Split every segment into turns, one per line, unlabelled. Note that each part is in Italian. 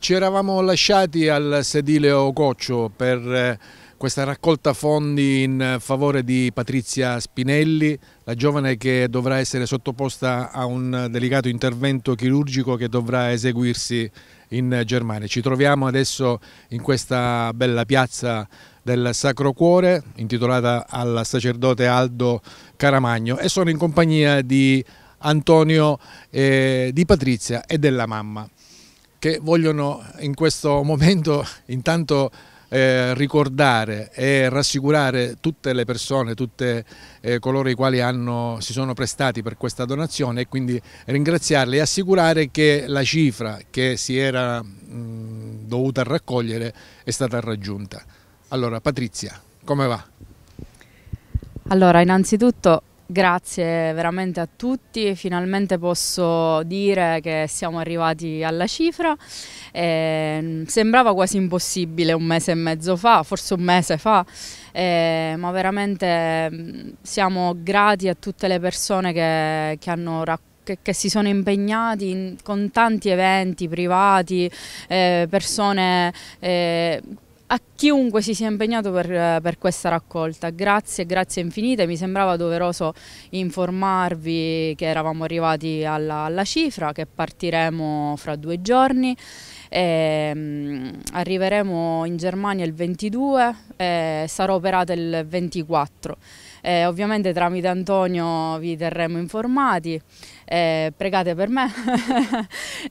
Ci eravamo lasciati al sedile Ococcio per eh, questa raccolta fondi in favore di Patrizia Spinelli, la giovane che dovrà essere sottoposta a un delicato intervento chirurgico che dovrà eseguirsi in Germania. Ci troviamo adesso in questa bella piazza del Sacro Cuore intitolata al sacerdote Aldo Caramagno e sono in compagnia di Antonio, eh, di Patrizia e della mamma che vogliono in questo momento intanto eh, ricordare e rassicurare tutte le persone, tutti eh, coloro i quali hanno, si sono prestati per questa donazione e quindi ringraziarli e assicurare che la cifra che si era mh, dovuta raccogliere è stata raggiunta. Allora Patrizia, come va?
Allora, innanzitutto Grazie veramente a tutti, finalmente posso dire che siamo arrivati alla cifra. Eh, sembrava quasi impossibile un mese e mezzo fa, forse un mese fa, eh, ma veramente mm, siamo grati a tutte le persone che, che hanno raccontato che, si sono impegnati in, con tanti eventi privati, eh, persone eh, a chiunque si sia impegnato per, per, questa raccolta. Grazie, grazie infinite. Mi sembrava doveroso informarvi che eravamo arrivati alla, alla cifra, che partiremo fra due giorni. E, um, arriveremo in Germania il 22 e sarò operata il 24. E, eh, ovviamente tramite Antonio vi terremo informati eh, pregate per me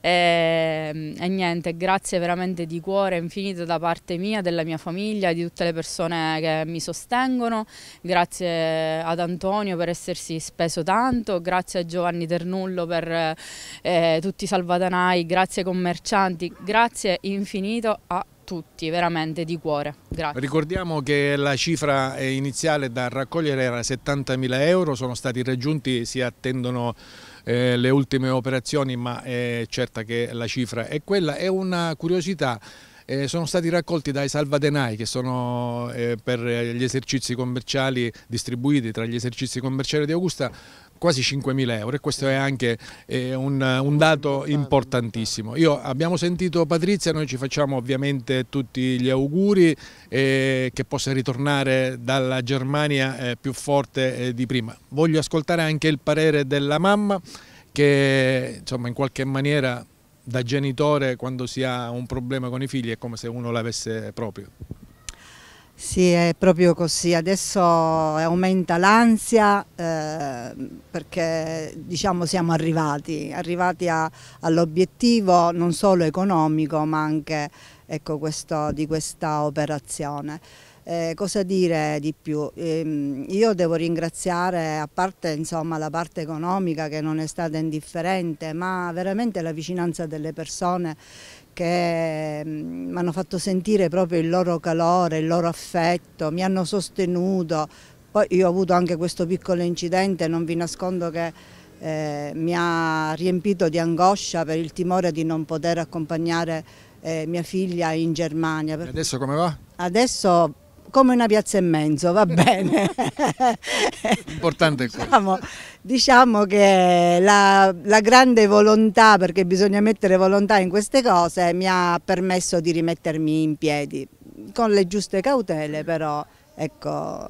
e, ehm, e, niente, grazie veramente di cuore infinito da parte mia, della mia famiglia, di tutte le persone che mi sostengono, grazie ad Antonio per essersi speso tanto, grazie a Giovanni Ternullo per eh, tutti i salvatanai, grazie ai commercianti, grazie infinito a tutti tutti, veramente di cuore. Grazie.
Ricordiamo che la cifra iniziale da raccogliere era 70.000 euro, sono stati raggiunti, si attendono eh, le ultime operazioni ma è certa che la cifra è quella. È una curiosità eh, sono stati raccolti dai salvadenai che sono eh, per eh, gli esercizi commerciali distribuiti tra gli esercizi commerciali di Augusta quasi 5.000 euro e questo è anche eh, un, un, dato importantissimo. Io abbiamo sentito Patrizia, noi ci facciamo ovviamente tutti gli auguri eh, che possa ritornare dalla Germania eh, più forte eh, di prima. Voglio ascoltare anche il parere della mamma che insomma in qualche maniera da genitore quando si ha un problema con i figli è come se uno l'avesse proprio.
Sì, è proprio così. Adesso eh, aumenta l'ansia eh, perché diciamo siamo arrivati, arrivati all'obiettivo non solo economico ma anche ecco, questo, di questa operazione. Eh, cosa dire di più? Eh, io devo ringraziare, a parte insomma, la parte economica che non è stata indifferente, ma veramente la vicinanza delle persone che ehm, mi hanno fatto sentire proprio il loro calore, il loro affetto, mi hanno sostenuto. Poi io ho avuto anche questo piccolo incidente, non vi nascondo che eh, mi ha riempito di angoscia per il timore di non poter accompagnare eh, mia figlia in Germania. E
adesso come va?
Adesso come una piazza e mezzo, va bene.
Importante questo.
Diciamo, diciamo che la, la, grande volontà, perché bisogna mettere volontà in queste cose, mi ha permesso di rimettermi in piedi, con le giuste cautele però, ecco,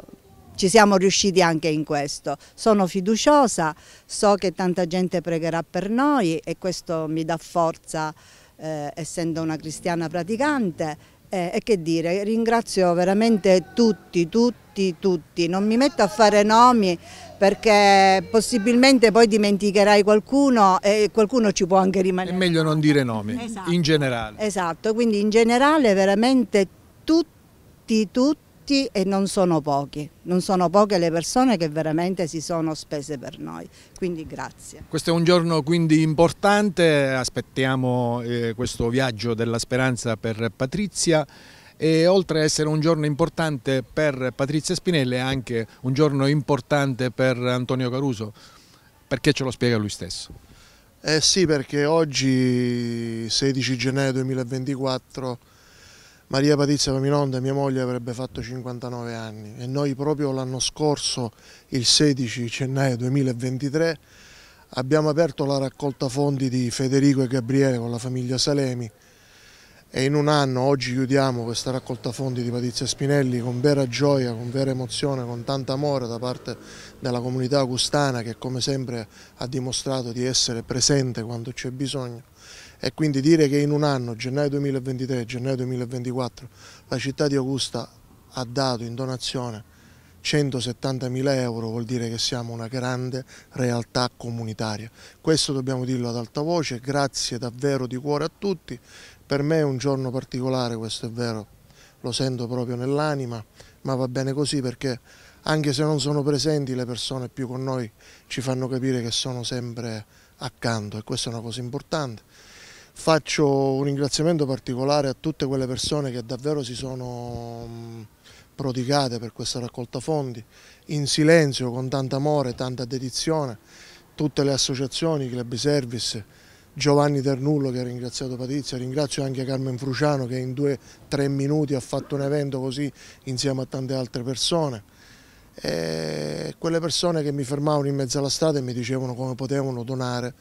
ci siamo riusciti anche in questo. Sono fiduciosa, so che tanta gente pregherà per noi e questo mi dà forza, eh, essendo una cristiana praticante, eh, e che dire, ringrazio veramente tutti, tutti, tutti, non mi metto a fare nomi perché possibilmente poi dimenticherai qualcuno e qualcuno ci può anche rimanere. È
meglio non dire nomi, esatto. in generale.
Esatto, quindi in generale veramente tutti, tutti tutti e non sono pochi, non sono poche le persone che veramente si sono spese per noi, quindi grazie.
Questo è un giorno quindi importante, aspettiamo eh, questo viaggio della speranza per Patrizia e oltre a essere un giorno importante per Patrizia Spinelli è anche un giorno importante per Antonio Caruso, perché ce lo spiega lui stesso?
Eh sì, perché oggi 16 gennaio 2024 Maria Patrizia Paminonda, mia moglie, avrebbe fatto 59 anni e noi proprio l'anno scorso, il 16 gennaio 2023, abbiamo aperto la raccolta fondi di Federico e Gabriele con la famiglia Salemi e in un anno, oggi chiudiamo questa raccolta fondi di Patrizia Spinelli con vera gioia, con vera emozione, con tanto amore da parte della comunità agustana che come sempre ha dimostrato di essere presente quando c'è bisogno e quindi dire che in un anno, gennaio 2023 gennaio 2024, la città di Augusta ha dato in donazione 170.000 euro vuol dire che siamo una grande realtà comunitaria. Questo dobbiamo dirlo ad alta voce, grazie davvero di cuore a tutti. Per me è un giorno particolare, questo è vero, lo sento proprio nell'anima, ma va bene così perché anche se non sono presenti le persone più con noi ci fanno capire che sono sempre accanto e questa è una cosa importante faccio un ringraziamento particolare a tutte quelle persone che davvero si sono mm, prodigate per questa raccolta fondi, in silenzio, con tanto amore, tanta dedizione, tutte le associazioni, i club service, Giovanni Ternullo che ha ringraziato Patrizia, ringrazio anche Carmen Fruciano che in due o tre minuti ha fatto un evento così insieme a tante altre persone. E quelle persone che mi fermavano in mezzo alla strada e mi dicevano come potevano donare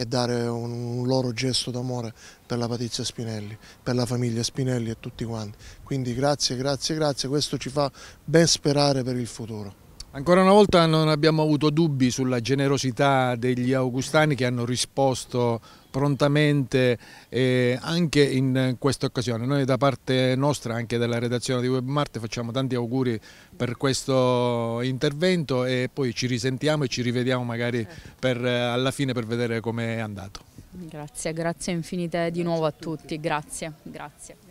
e dare un, loro gesto d'amore per la Patrizia Spinelli, per la famiglia Spinelli e tutti quanti. Quindi grazie, grazie, grazie, questo ci fa ben sperare per il futuro.
Ancora una volta non abbiamo avuto dubbi sulla generosità degli augustani che hanno risposto prontamente eh, anche in questa occasione. Noi da parte nostra, anche della redazione di Webmart, facciamo tanti auguri per questo intervento e poi ci risentiamo e ci rivediamo magari per, alla fine per vedere come è andato.
Grazie, grazie infinite di grazie nuovo a tutti, tutti. grazie. grazie.